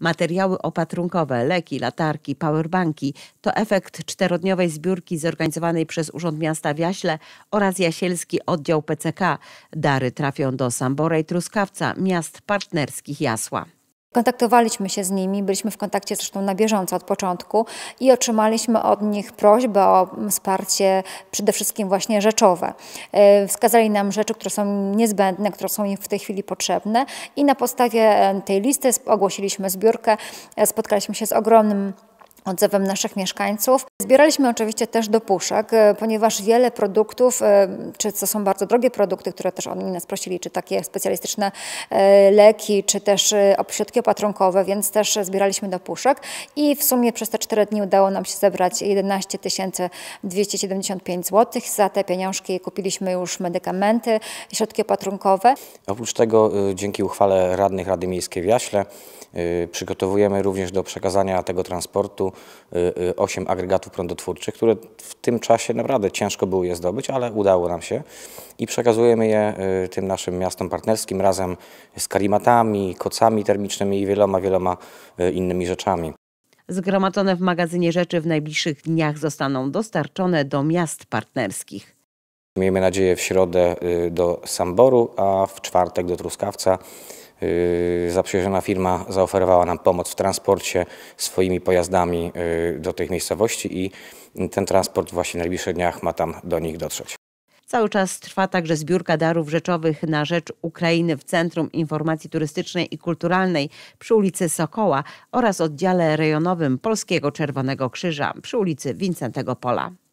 Materiały opatrunkowe, leki, latarki, powerbanki to efekt czterodniowej zbiórki zorganizowanej przez Urząd Miasta Wiaśle oraz Jasielski Oddział PCK. Dary trafią do Sambora i Truskawca, miast partnerskich Jasła. Kontaktowaliśmy się z nimi, byliśmy w kontakcie zresztą na bieżąco od początku i otrzymaliśmy od nich prośbę o wsparcie przede wszystkim właśnie rzeczowe. E, wskazali nam rzeczy, które są niezbędne, które są im w tej chwili potrzebne i na podstawie e, tej listy ogłosiliśmy zbiórkę, e, spotkaliśmy się z ogromnym odzewem naszych mieszkańców. Zbieraliśmy oczywiście też do puszek, e, ponieważ wiele produktów, e, czy to są bardzo drogie produkty, które też oni nas prosili, czy takie specjalistyczne e, leki, czy też środki opatrunkowe, więc też zbieraliśmy do puszek i w sumie przez te 4 dni udało nam się zebrać 11 275 zł. Za te pieniążki kupiliśmy już medykamenty, środki opatrunkowe. Oprócz tego dzięki uchwale radnych Rady Miejskiej w Jaśle przygotowujemy również do przekazania tego transportu 8 agregatów aparatów które w tym czasie naprawdę ciężko było je zdobyć, ale udało nam się i przekazujemy je y, tym naszym miastom partnerskim razem z karimatami, kocami termicznymi i wieloma, wieloma y, innymi rzeczami. Zgromadzone w magazynie rzeczy w najbliższych dniach zostaną dostarczone do miast partnerskich. Miejmy nadzieję w środę y, do Samboru, a w czwartek do Truskawca. Y, zaprzyjaźniona firma zaoferowała nam pomoc w transporcie swoimi pojazdami y, do tych miejscowości i ten transport właśnie w najbliższych dniach ma tam do nich dotrzeć. Cały czas trwa także zbiórka darów rzeczowych na rzecz Ukrainy w Centrum Informacji Turystycznej i Kulturalnej przy ulicy Sokoła oraz oddziale rejonowym Polskiego Czerwonego Krzyża przy ulicy Wincentego Pola.